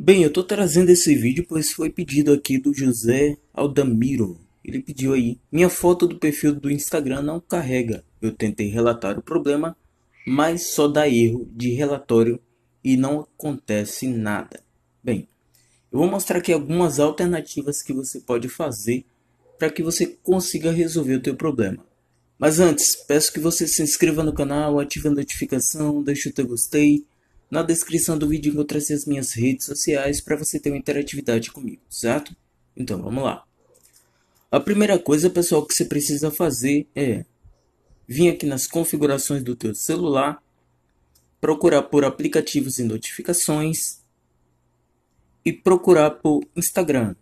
Bem, eu estou trazendo esse vídeo pois foi pedido aqui do José Aldamiro. Ele pediu aí, minha foto do perfil do Instagram não carrega. Eu tentei relatar o problema, mas só dá erro de relatório e não acontece nada. Bem, eu vou mostrar aqui algumas alternativas que você pode fazer para que você consiga resolver o teu problema. Mas antes, peço que você se inscreva no canal, ative a notificação, deixe o teu gostei, na descrição do vídeo encontrarás as minhas redes sociais para você ter uma interatividade comigo, certo? Então vamos lá. A primeira coisa, pessoal, que você precisa fazer é vir aqui nas configurações do teu celular, procurar por aplicativos e notificações e procurar por Instagram.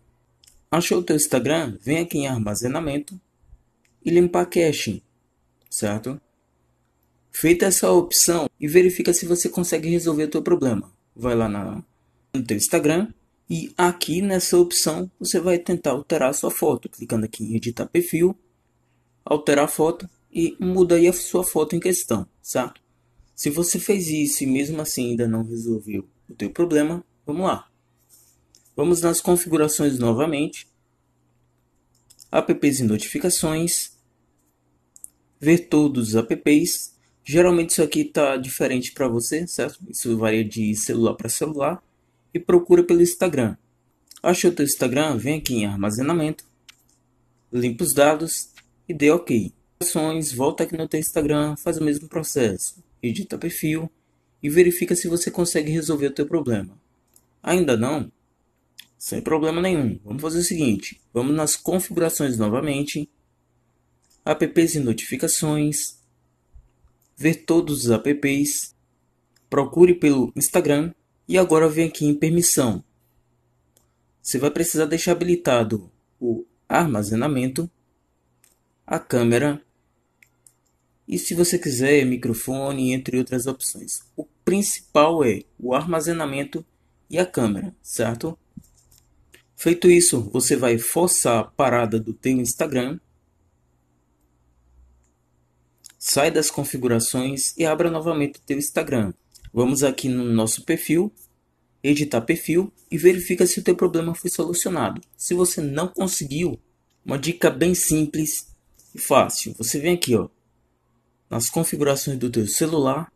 Achou o teu Instagram? Vem aqui em armazenamento e limpar caching, certo? Feita essa opção e verifica se você consegue resolver o teu problema. Vai lá na, no teu Instagram e aqui nessa opção você vai tentar alterar a sua foto, clicando aqui em editar perfil, alterar a foto e muda aí a sua foto em questão, certo? Tá? Se você fez isso e mesmo assim ainda não resolveu o teu problema, vamos lá. Vamos nas configurações novamente. Apps e notificações. Ver todos os apps Geralmente isso aqui tá diferente para você, certo? Isso varia de celular para celular. E procura pelo Instagram. Achou teu Instagram? Vem aqui em armazenamento, limpa os dados e dê OK. Ações, volta aqui no teu Instagram, faz o mesmo processo, edita perfil e verifica se você consegue resolver o teu problema. Ainda não? Sem problema nenhum. Vamos fazer o seguinte, vamos nas configurações novamente, apps e notificações, ver todos os apps, procure pelo Instagram e agora vem aqui em permissão. Você vai precisar deixar habilitado o armazenamento, a câmera e se você quiser microfone, entre outras opções. O principal é o armazenamento e a câmera, certo? Feito isso, você vai forçar a parada do teu Instagram Sai das configurações e abra novamente o teu Instagram. Vamos aqui no nosso perfil, editar perfil e verifica se o teu problema foi solucionado. Se você não conseguiu, uma dica bem simples e fácil. Você vem aqui, ó, nas configurações do teu celular,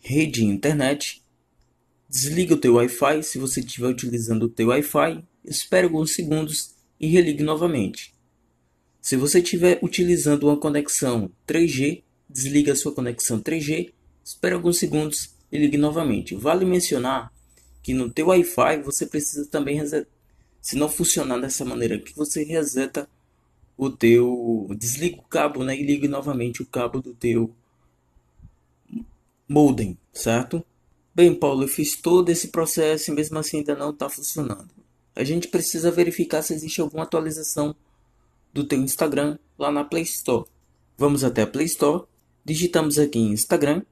rede e internet, desliga o teu Wi-Fi se você estiver utilizando o teu Wi-Fi, espere alguns segundos e religue novamente. Se você estiver utilizando uma conexão 3G, desliga sua conexão 3G, espera alguns segundos e ligue novamente. Vale mencionar que no teu Wi-Fi você precisa também resetar. Se não funcionar dessa maneira que você reseta o teu desliga o cabo, né, e ligue novamente o cabo do teu modem, certo? Bem, Paulo, eu fiz todo esse processo e mesmo assim ainda não está funcionando. A gente precisa verificar se existe alguma atualização do teu Instagram lá na Play Store. Vamos até a Play Store, digitamos aqui em Instagram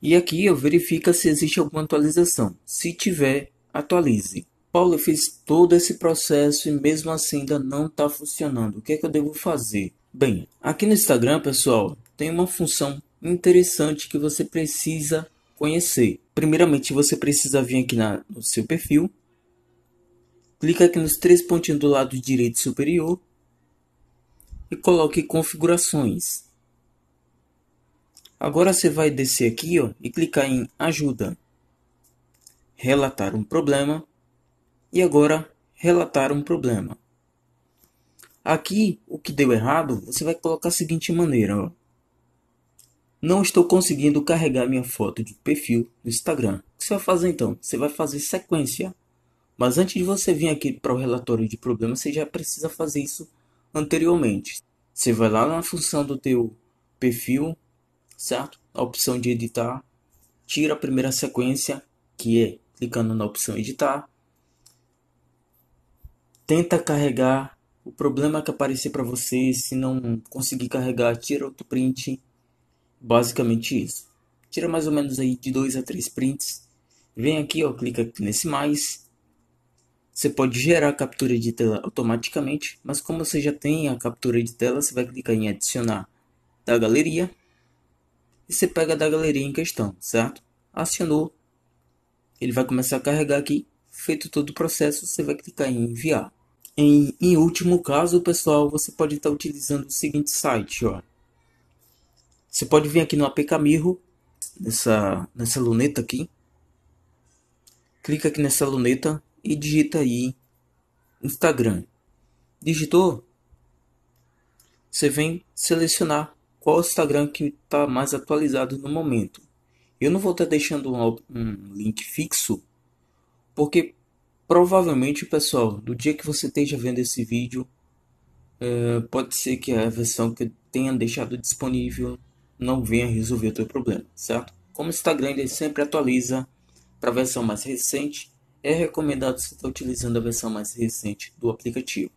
e aqui eu verifico se existe alguma atualização. Se tiver, atualize. Paulo, eu fiz todo esse processo e mesmo assim ainda não está funcionando. O que é que eu devo fazer? Bem, aqui no Instagram, pessoal, tem uma função interessante que você precisa conhecer. Primeiramente, você precisa vir aqui na, no seu perfil, clica aqui nos três pontinhos do lado direito superior e coloque configurações. Agora você vai descer aqui ó, e clicar em ajuda, relatar um problema e agora relatar um problema. Aqui o que deu errado você vai colocar a seguinte maneira. Ó. Não estou conseguindo carregar minha foto de perfil no Instagram. O que você vai fazer então? Você vai fazer sequência. Mas antes de você vir aqui para o relatório de problema, você já precisa fazer isso anteriormente. Você vai lá na função do teu perfil, certo? A opção de editar, tira a primeira sequência, que é clicando na opção editar. Tenta carregar o problema é que aparecer para você, se não conseguir carregar, tira outro print. Basicamente isso. Tira mais ou menos aí de dois a três prints. Vem aqui, ó, clica aqui nesse mais você pode gerar a captura de tela automaticamente, mas como você já tem a captura de tela, você vai clicar em adicionar da galeria e você pega da galeria em questão, certo? Acionou, ele vai começar a carregar aqui. Feito todo o processo, você vai clicar em enviar. Em, em último caso, pessoal, você pode estar utilizando o seguinte site, ó. Você pode vir aqui no APK Mirro, nessa, nessa luneta aqui. Clica aqui nessa luneta, e digita aí Instagram. Digitou? Você vem selecionar qual Instagram que está mais atualizado no momento. Eu não vou estar tá deixando um, um link fixo, porque provavelmente, pessoal, do dia que você esteja vendo esse vídeo, é, pode ser que a versão que eu tenha deixado disponível não venha resolver o teu problema, certo? Como o Instagram ele sempre atualiza para a versão mais recente, é recomendado se está utilizando a versão mais recente do aplicativo.